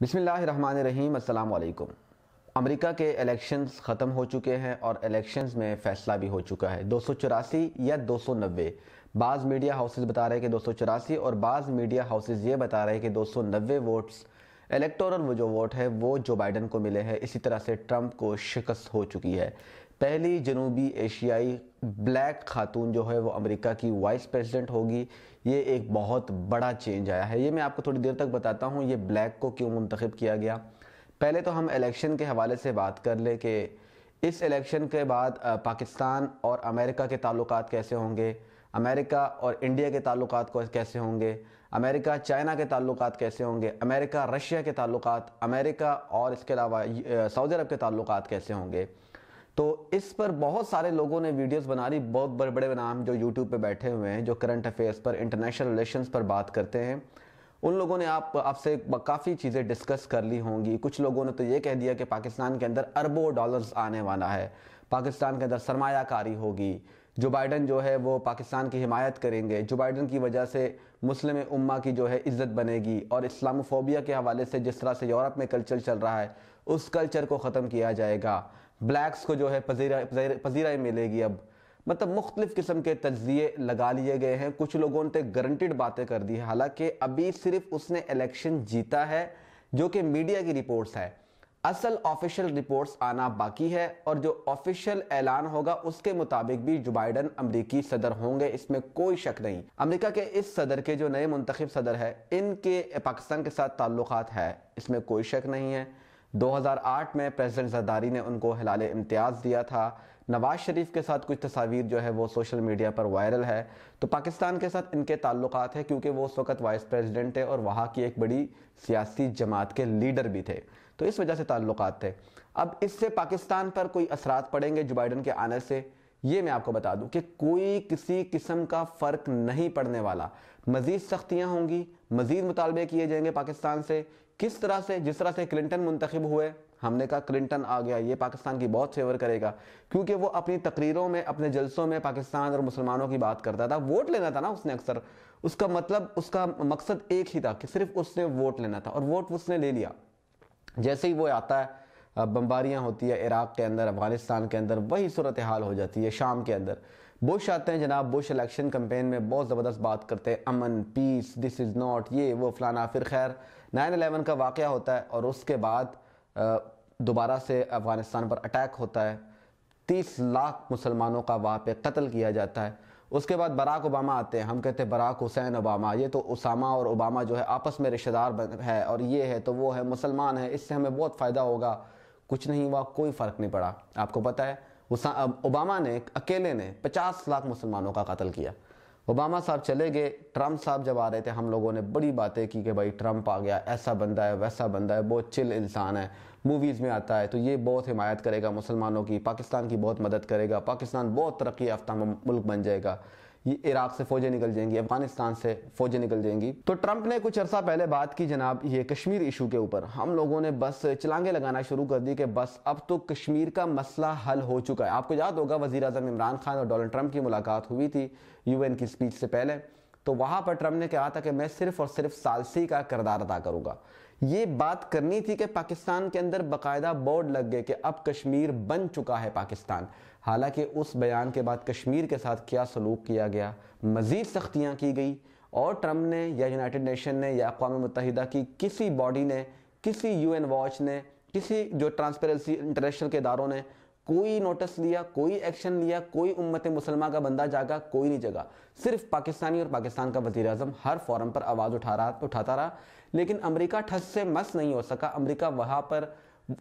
बिसमीम अल्लाम अमेरिका के इलेक्शंस ख़त्म हो चुके हैं और इलेक्शंस में फ़ैसला भी हो चुका है दो या दो बाज़ मीडिया हाउसेस बता रहे हैं कि दो और बाज़ मीडिया हाउसेस ये बता रहे हैं कि दो वोट्स इलेक्टोरल वो जो वोट है वो जो बाइडन को मिले हैं इसी तरह से ट्रंप को शिकस्त हो चुकी है पहली जनूबी एशियाई ब्लैक खातून जो है वो अमेरिका की वाइस प्रेसिडेंट होगी ये एक बहुत बड़ा चेंज आया है ये मैं आपको थोड़ी देर तक बताता हूँ ये ब्लैक को क्यों मुंतखब किया गया पहले तो हम इलेक्शन के हवाले से बात कर ले कि इस इलेक्शन के बाद पाकिस्तान और अमेरिका के ताल्लुक कैसे होंगे अमेरिका और इंडिया के ताल्लुक कैसे होंगे अमेरिका चाइना के ताल्लुक कैसे होंगे अमेरिका रशिया के ताल्लुक अमेरिका और इसके अलावा सऊदी अरब के ताल्लुक कैसे होंगे तो इस पर बहुत सारे लोगों ने वीडियोस बना ली बहुत बड़े बड़े नाम जो यूट्यूब पे बैठे हुए हैं जो करंट अफेयर्स पर इंटरनेशनल रिलेशंस पर बात करते हैं उन लोगों ने आप आपसे काफ़ी चीज़ें डिस्कस कर ली होंगी कुछ लोगों ने तो ये कह दिया कि पाकिस्तान के अंदर अरबों डॉलर्स आने वाला है पाकिस्तान के अंदर सरमायाकारी होगी जो बाइडन जो है वो पाकिस्तान की हिमायत करेंगे जो बाइडन की वजह से मुस्लिम उम्मा की जो है इज़्ज़त बनेगी और इस्लामोफोबिया के हवाले से जिस तरह से यूरोप में कल्चर चल रहा है उस कल्चर को ख़त्म किया जाएगा ब्लैक्स को जो है पजीरा पजीराई मिलेगी अब मतलब मुख्तलिफ़ किस्म के तजिए लगा लिए गए हैं कुछ लोगों ने गारंटिड बातें कर दी है हालांकि अभी सिर्फ उसने इलेक्शन जीता है जो कि मीडिया की रिपोर्ट्स है असल ऑफिशियल रिपोर्ट्स आना बाकी है और जो ऑफिशियल ऐलान होगा उसके मुताबिक भी जो बाइडन अमरीकी सदर होंगे इसमें कोई शक नहीं अमरीका के इस सदर के जो नए मुंतखब सदर है इनके पाकिस्तान के साथ ताल्लुक है इसमें कोई शक नहीं है 2008 में प्रेसिडेंट जरदारी ने उनको हिलाल इम्तियाज़ दिया था नवाज शरीफ के साथ कुछ तस्वीर जो है वो सोशल मीडिया पर वायरल है तो पाकिस्तान के साथ इनके ताल्लुक हैं क्योंकि वो उस वक्त वाइस प्रेसिडेंट थे और वहाँ की एक बड़ी सियासी जमात के लीडर भी थे तो इस वजह से ताल्लुक थे अब इससे पाकिस्तान पर कोई असरात पड़ेंगे जो बाइडन के आने से ये मैं आपको बता दूं कि कोई किसी किस्म का फ़र्क नहीं पड़ने वाला मज़ीद सख्तियाँ होंगी मज़ीद मुतालबे किए जाएंगे पाकिस्तान से किस तरह से जिस तरह से क्लिंटन मुंतखब हुए हमने कहा क्लिंटन आ गया ये पाकिस्तान की बहुत फेवर करेगा क्योंकि वो अपनी तकरीरों में अपने जलसों में पाकिस्तान और मुसलमानों की बात करता था वोट लेना था ना उसने अक्सर उसका मतलब उसका मकसद एक ही था कि सिर्फ उसने वोट लेना था और वोट उसने ले लिया जैसे ही वो आता है बम्बारियाँ होती है इराक़ के अंदर अफ़गानिस्तान के अंदर वही सूरत हाल हो जाती है शाम के अंदर बुश आते हैं जनाब बुश इलेक्शन कम्पेन में बहुत ज़बरदस्त बात करते हैं अमन पीस दिस इज़ नॉट ये वो फलाना फिर खैर नाइन अलेवन का वाक़ होता है और उसके बाद दोबारा से अफ़गानिस्तान पर अटैक होता है तीस लाख मुसलमानों का वहाँ पर कत्ल किया जाता है उसके बाद बराक ओबामा आते हैं हम कहते हैं बराक हुसैन ओबामा ये तो उसामा और ओबामा जो है आपस में रिश्तेदार है और ये है तो वो है मुसलमान है इससे हमें बहुत फ़ायदा होगा कुछ नहीं हुआ कोई फ़र्क नहीं पड़ा आपको पता है ओबामा ने अकेले ने 50 लाख मुसलमानों का कत्ल किया ओबामा साहब चले गए ट्रंप साहब जब आ रहे थे हम लोगों ने बड़ी बातें की कि भाई ट्रंप आ गया ऐसा बंदा है वैसा बंदा है बहुत चिल इंसान है मूवीज़ में आता है तो ये बहुत हिमायत करेगा मुसलमानों की पाकिस्तान की बहुत मदद करेगा पाकिस्तान बहुत तरक्याफ्ता याफ्ता मुल्क बन जाएगा इराक से फौजें निकल जाएंगी अफगानिस्तान से फौजें निकल जाएंगी तो ट्रंप ने कुछ अर्सा पहले बात की जनाब ये कश्मीर इशू के ऊपर हम लोगों ने बस चलांगे लगाना शुरू कर दी कि बस अब तो कश्मीर का मसला हल हो चुका है आपको याद होगा वजी अजम इमरान खान और डोनाल्ड ट्रंप की मुलाकात हुई थी यूएन की स्पीच से पहले तो वहां पर ट्रंप ने कहा था कि मैं सिर्फ और सिर्फ सालसी का किरदार अदा करूंगा ये बात करनी थी कि पाकिस्तान के अंदर बाकायदा बोर्ड लग गए कि अब कश्मीर बन चुका है पाकिस्तान हालांकि उस बयान के बाद कश्मीर के साथ क्या सलूक किया गया मज़ीद सख्तियाँ की गई और ट्रम्प ने या यूनाइटेड नेशन ने या अकवा मुतहदा की किसी बॉडी ने किसी यूएन वॉच ने किसी जो ट्रांसपेरेंसी इंटरनेशनल के इदारों ने कोई नोटिस लिया कोई एक्शन लिया कोई उम्मत मुसलमान का बंदा जागा कोई नहीं जगा सिर्फ पाकिस्तानी और पाकिस्तान का वजी अजम हर फॉरम पर आवाज़ उठा रहा उठाता रहा लेकिन अमेरिका ठस से मस नहीं हो सका अमेरिका वहाँ पर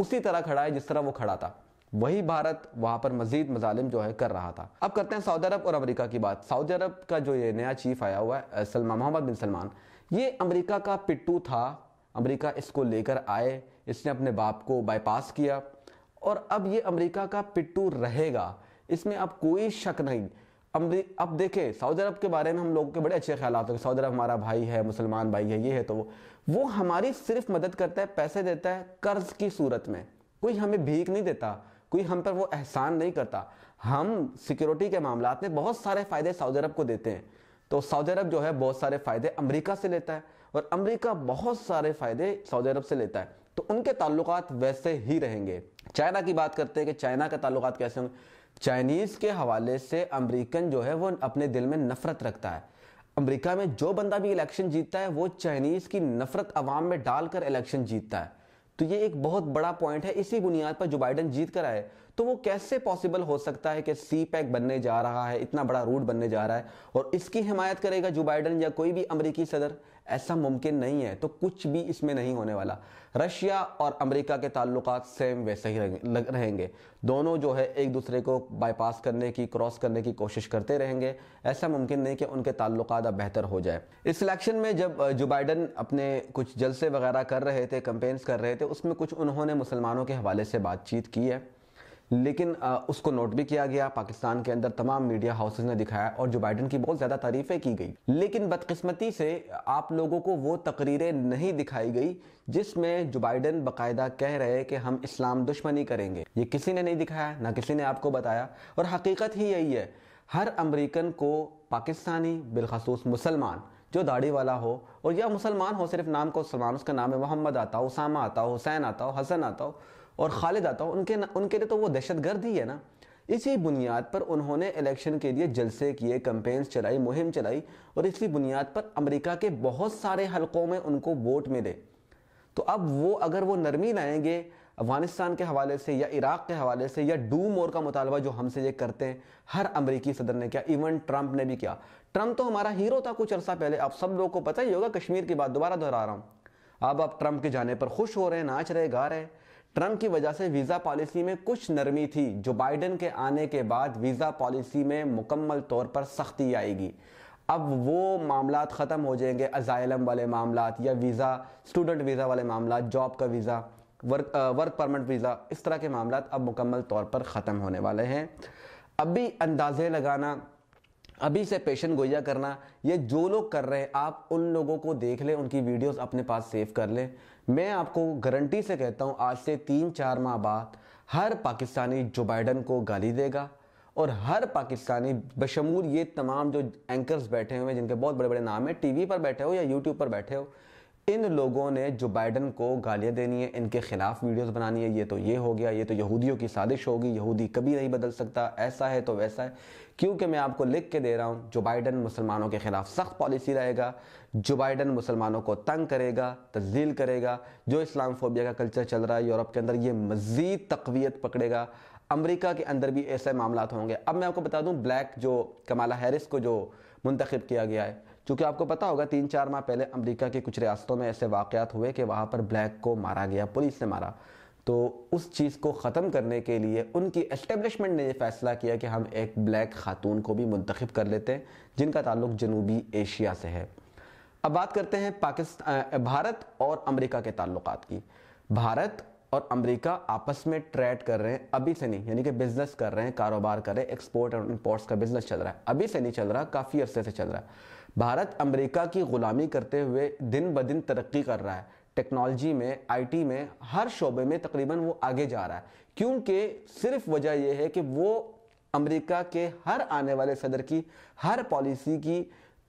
उसी तरह खड़ा है जिस तरह वो खड़ा था वही भारत वहाँ पर मजीद मजालिम जो है कर रहा था अब करते हैं सऊदी अरब और अमेरिका की बात सऊदी अरब का जो ये नया चीफ आया हुआ है सलमान मोहम्मद बिन सलमान ये अमेरिका का पिट्टू था अमेरिका इसको लेकर आए इसने अपने बाप को बाईपास किया और अब ये अमेरिका का पिट्टू रहेगा इसमें अब कोई शक नहीं अब अब देखें सऊदी अरब के बारे में हम लोगों के बड़े अच्छे ख्याल होते हैं सऊदी अरब हमारा भाई है मुसलमान भाई है ये है तो वो वो हमारी सिर्फ मदद करता है पैसे देता है कर्ज की सूरत में कोई हमें भीख नहीं देता कोई हम पर वो एहसान नहीं करता हम सिक्योरिटी के मामला में बहुत सारे फ़ायदे सऊदी अरब को देते हैं तो सऊदी अरब जो है बहुत सारे फ़ायदे अमरीका से लेता है और अमरीका बहुत सारे फ़ायदे सऊदी अरब से लेता है तो उनके ताल्लुकात वैसे ही रहेंगे चाइना की बात करते हैं कि चाइना के ताल्लुकात कैसे होंगे चाइनीज़ के हवाले से अमेरिकन जो है वो अपने दिल में नफरत रखता है अमेरिका में जो बंदा भी इलेक्शन जीतता है वो चाइनीज़ की नफरत अवाम में डालकर इलेक्शन जीतता है तो ये एक बहुत बड़ा पॉइंट है इसी बुनियाद पर जो बाइडन जीत कर आए तो वो कैसे पॉसिबल हो सकता है कि सी पैक बनने जा रहा है इतना बड़ा रूट बनने जा रहा है और इसकी हिमायत करेगा जो बाइडन या कोई भी अमरीकी सदर ऐसा मुमकिन नहीं है तो कुछ भी इसमें नहीं होने वाला रशिया और अमेरिका के ताल्लुक सेम वैसे ही लग रहेंगे दोनों जो है एक दूसरे को बाईपास करने की क्रॉस करने की कोशिश करते रहेंगे ऐसा मुमकिन नहीं कि उनके ताल्लुक अब बेहतर हो जाए इस इलेक्शन में जब जो बाइडन अपने कुछ जलसे वगैरह कर रहे थे कंपेन्स कर रहे थे उसमें कुछ उन्होंने मुसलमानों के हवाले से बातचीत की है लेकिन आ, उसको नोट भी किया गया पाकिस्तान के अंदर तमाम मीडिया हाउसेज ने दिखाया और जो बाइडन की बहुत ज़्यादा तारीफें की गई लेकिन बदकिस्मती से आप लोगों को वो तकरीरें नहीं दिखाई गई जिसमें जो बाइडन बाकायदा कह रहे कि हम इस्लाम दुश्मनी करेंगे ये किसी ने नहीं दिखाया ना किसी ने आपको बताया और हकीकत ही यही है हर अमरीकन को पाकिस्तानी बिलखसूस मुसलमान जो दाढ़ी वाला हो और या मुसलमान हो सिर्फ नाम का मुसलमान उसका नाम है मोहम्मद आता हो उसामा आता हो हुसैन आता हो हसन आता हो और खालिद आता उनके उनके लिए तो वो दहशत गर्द ही है ना इसी बुनियाद पर उन्होंने इलेक्शन के लिए जलसे किए कम्पेन्स चलाई मुहिम चलाई और इसी बुनियाद पर अमेरिका के बहुत सारे हलकों में उनको वोट मिले तो अब वो अगर वो नरमी लाएंगे अफगानिस्तान के हवाले से या इराक़ के हवाले से या डू मोर का मुतालबा जो हमसे ये करते हैं हर अमरीकी सदर ने किया इवन ट्रंप ने भी किया ट्रंप तो हमारा हीरो था कुछ अर्सा पहले आप सब लोगों को पता ही होगा कश्मीर की बात दोबारा दोहरा रहा हूँ अब आप ट्रंप के जाने पर खुश हो रहे हैं नाच रहे गा रहे हैं ट्रंप की वजह से वीज़ा पॉलिसी में कुछ नरमी थी जो बाइडन के आने के बाद वीज़ा पॉलिसी में मुकम्मल तौर पर सख्ती आएगी अब वो मामला ख़त्म हो जाएंगे अजायलम वाले मामला या वीज़ा स्टूडेंट वीज़ा वाले मामला जॉब का visa work work permit visa इस तरह के मामला अब मुकम्मल तौर पर ख़त्म होने वाले हैं अब भी अंदाज़े लगाना अभी से पेशेंट गोया करना ये जो लोग कर रहे हैं आप उन लोगों को देख लें उनकी वीडियोस अपने पास सेव कर लें मैं आपको गारंटी से कहता हूँ आज से तीन चार माह बाद हर पाकिस्तानी जो बाइडन को गाली देगा और हर पाकिस्तानी बशमूल ये तमाम जो एंकर्स बैठे हुए हैं जिनके बहुत बड़े बड़े नाम हैं टीवी पर बैठे हो या यूट्यूब पर बैठे हो इन लोगों ने जो बाइडन को गालियाँ देनी है इनके खिलाफ वीडियोस बनानी है ये तो ये हो गया ये तो यहूदियों की साजिश होगी यहूदी कभी नहीं बदल सकता ऐसा है तो वैसा है क्योंकि मैं आपको लिख के दे रहा हूँ जो बाइडन मुसलमानों के खिलाफ सख्त पॉलिसी रहेगा जो बाइडन मुसलमानों को तंग करेगा तजील करेगा जो इस्लाम फोबिया का कल्चर चल रहा है यूरोप के अंदर ये मज़ीद तकवीत पकड़ेगा अमरीका के अंदर भी ऐसे मामला होंगे अब मैं आपको बता दूँ ब्लैक जो कमाला हैरिस को जो मुंतखब किया गया है क्योंकि आपको पता होगा तीन चार माह पहले अमेरिका के कुछ रियासतों में ऐसे वाकयात हुए कि वहाँ पर ब्लैक को मारा गया पुलिस ने मारा तो उस चीज़ को ख़त्म करने के लिए उनकी एस्टेब्लिशमेंट ने यह फ़ैसला किया कि हम एक ब्लैक खातून को भी मुंतखब कर लेते हैं जिनका ताल्लुक जनूबी एशिया से है अब बात करते हैं पाकिस्तान भारत और अमेरिका के ताल्लुक की भारत और अमेरिका आपस में ट्रेड कर रहे हैं अभी से नहीं यानी कि बिज़नेस कर रहे हैं कारोबार कर रहे हैं एक्सपोर्ट और इंपोर्ट्स का बिज़नेस चल रहा है अभी से नहीं चल रहा काफ़ी अरसे से चल रहा है भारत अमेरिका की ग़ुलामी करते हुए दिन ब दिन तरक्की कर रहा है टेक्नोलॉजी में आईटी में हर शोबे में तकरीबन वो आगे जा रहा है क्योंकि सिर्फ वजह यह है कि वो अमेरिका के हर आने वाले सदर की हर पॉलिसी की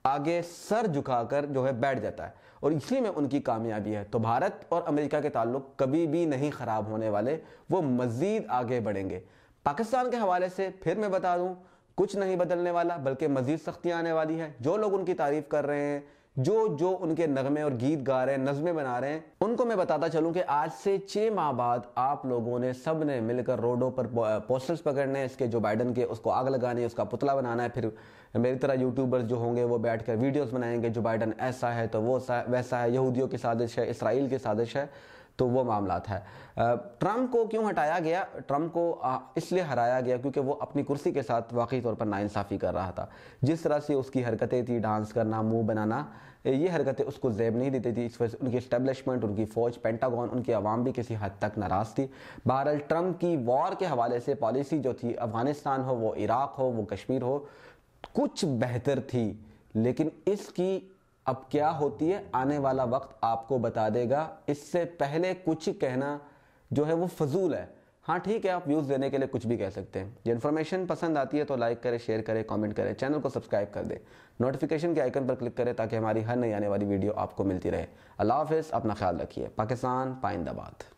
आगे सर झुकाकर जो है बैठ जाता है और इसी में उनकी कामयाबी है तो भारत और अमेरिका के ताल्लुक कभी भी नहीं ख़राब होने वाले वो मज़ीद आगे बढ़ेंगे पाकिस्तान के हवाले से फिर मैं बता दूं कुछ नहीं बदलने वाला बल्कि मजीद सख्तियाँ आने वाली है जो लोग उनकी तारीफ कर रहे हैं जो जो उनके नगमे और गीत गा रहे हैं नज़में बना रहे हैं उनको मैं बताता चलूं कि आज से छः माह बाद आप लोगों ने सब ने मिलकर रोडों पर पोस्टर्स पकड़ने हैं इसके जो बाइडन के उसको आग लगाने है उसका पुतला बनाना है फिर मेरी तरह यूट्यूबर्स जो होंगे वो बैठ कर वीडियोज़ बनाएंगे जो बाइडन ऐसा है तो वो वैसा है यहूदियों की साजिश है इसराइल की साजिश है तो वो मामला था ट्रंप को क्यों हटाया गया ट्रम्प को इसलिए हराया गया क्योंकि वो अपनी कुर्सी के साथ वाकई तौर पर नाइंसाफ़ी कर रहा था जिस तरह से उसकी हरकतें थी डांस करना मुंह बनाना ये हरकतें उसको जेब नहीं देती थी इस वजह उनकी इस्टेबलिशमेंट उनकी फ़ौज पेंटागॉन उनकी आवाम भी किसी हद तक नाराज़ थी बहरहाल ट्रम्प की वॉर के हवाले से पॉलिसी जो थी अफ़गानिस्तान हो वो इराक़ हो वो कश्मीर हो कुछ बेहतर थी लेकिन इसकी अब क्या होती है आने वाला वक्त आपको बता देगा इससे पहले कुछ कहना जो है वो फजूल है हाँ ठीक है आप व्यूज़ देने के लिए कुछ भी कह सकते हैं जो इन्फॉर्मेशन पसंद आती है तो लाइक करें शेयर करें कमेंट करें चैनल को सब्सक्राइब कर दें नोटिफिकेशन के आइकन पर क्लिक करें ताकि हमारी हर नई आने वाली वीडियो आपको मिलती रहे अल्लाह हाफिज़ अपना ख्याल रखिए पाकिस्तान पाइंदाबाद